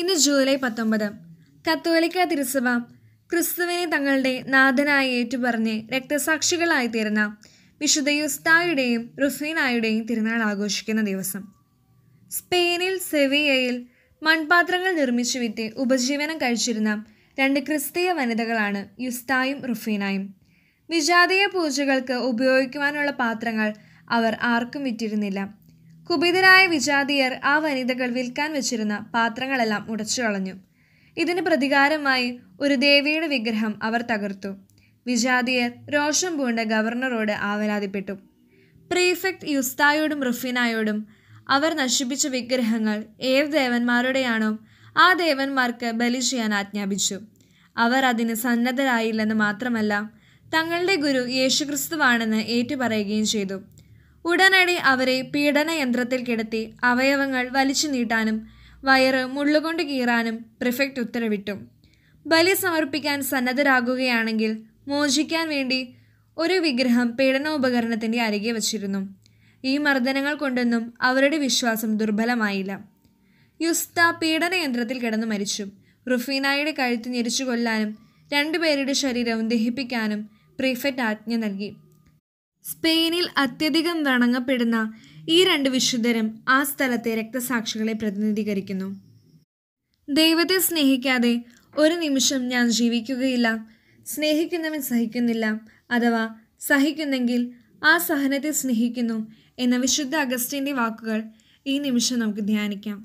ഇന്ന് ജൂലൈ പത്തൊമ്പത് കത്തോലിക്ക തിരുസഭ ക്രിസ്തുവിനെ തങ്ങളുടെ നാഥനായി ഏറ്റുപറഞ്ഞ് രക്തസാക്ഷികളായി തീർന്ന വിശുദ്ധ യുസ്തായുടെയും റുഫീനായുടെയും തിരുനാൾ ആഘോഷിക്കുന്ന ദിവസം സ്പെയിനിൽ സെവിയയിൽ മൺപാത്രങ്ങൾ നിർമ്മിച്ചു വിറ്റ് ഉപജീവനം കഴിച്ചിരുന്ന രണ്ട് ക്രിസ്തീയ വനിതകളാണ് യുസ്തായും റുഫീനായും വിജാതീയ പൂജകൾക്ക് ഉപയോഗിക്കുവാനുള്ള പാത്രങ്ങൾ അവർ ആർക്കും വിറ്റിരുന്നില്ല കുപിതരായ വിജാതിയർ ആ വനിതകൾ വിൽക്കാൻ വെച്ചിരുന്ന പാത്രങ്ങളെല്ലാം ഉടച്ചു കളഞ്ഞു ഇതിന് പ്രതികാരമായി ഒരു ദേവിയുടെ വിഗ്രഹം അവർ തകർത്തു വിജാതിയർ രോഷം പൂണ്ട ഗവർണറോട് ആവലാതിപ്പെട്ടു പ്രീഫെക്ട് യുസ്തായോടും റുഫിനായോടും അവർ നശിപ്പിച്ച വിഗ്രഹങ്ങൾ ഏത് ദേവന്മാരുടെയാണോ ആ ദേവന്മാർക്ക് ബലി ചെയ്യാൻ ആജ്ഞാപിച്ചു അവർ അതിന് സന്നദ്ധരായില്ലെന്ന് മാത്രമല്ല തങ്ങളുടെ ഗുരു യേശുക്രിസ്തുവാണെന്ന് ഏറ്റുപറയുകയും ചെയ്തു ഉടനടി അവരെ പീഡനയന്ത്രത്തിൽ കിടത്തി അവയവങ്ങൾ വലിച്ചു നീട്ടാനും വയറ് മുള്ളുകൊണ്ട് കീറാനും പ്രിഫെക്റ്റ് ഉത്തരവിട്ടു ബലി സമർപ്പിക്കാൻ സന്നദ്ധരാകുകയാണെങ്കിൽ മോചിക്കാൻ വേണ്ടി ഒരു വിഗ്രഹം പീഡനോപകരണത്തിൻ്റെ അരികെ വച്ചിരുന്നു ഈ മർദ്ദനങ്ങൾ കൊണ്ടൊന്നും അവരുടെ വിശ്വാസം ദുർബലമായില്ല യുസ്ത പീഡനയന്ത്രത്തിൽ കിടന്നു മരിച്ചു റുഫീനായുടെ കഴുത്ത് ഞെരിച്ചു കൊല്ലാനും രണ്ടുപേരുടെ ശരീരവും ദഹിപ്പിക്കാനും പ്രീഫെറ്റ് ആജ്ഞ നൽകി സ്പെയിനിൽ അത്യധികം വണങ്ങപ്പെടുന്ന ഈ രണ്ട് വിശുദ്ധരും ആ സ്ഥലത്തെ രക്തസാക്ഷികളെ പ്രതിനിധീകരിക്കുന്നു ദൈവത്തെ സ്നേഹിക്കാതെ ഒരു നിമിഷം ഞാൻ ജീവിക്കുകയില്ല സ്നേഹിക്കുന്നവൻ സഹിക്കുന്നില്ല അഥവാ സഹിക്കുന്നെങ്കിൽ ആ സഹനത്തെ സ്നേഹിക്കുന്നു എന്ന വിശുദ്ധ അഗസ്റ്റിൻ്റെ വാക്കുകൾ ഈ നിമിഷം നമുക്ക് ധ്യാനിക്കാം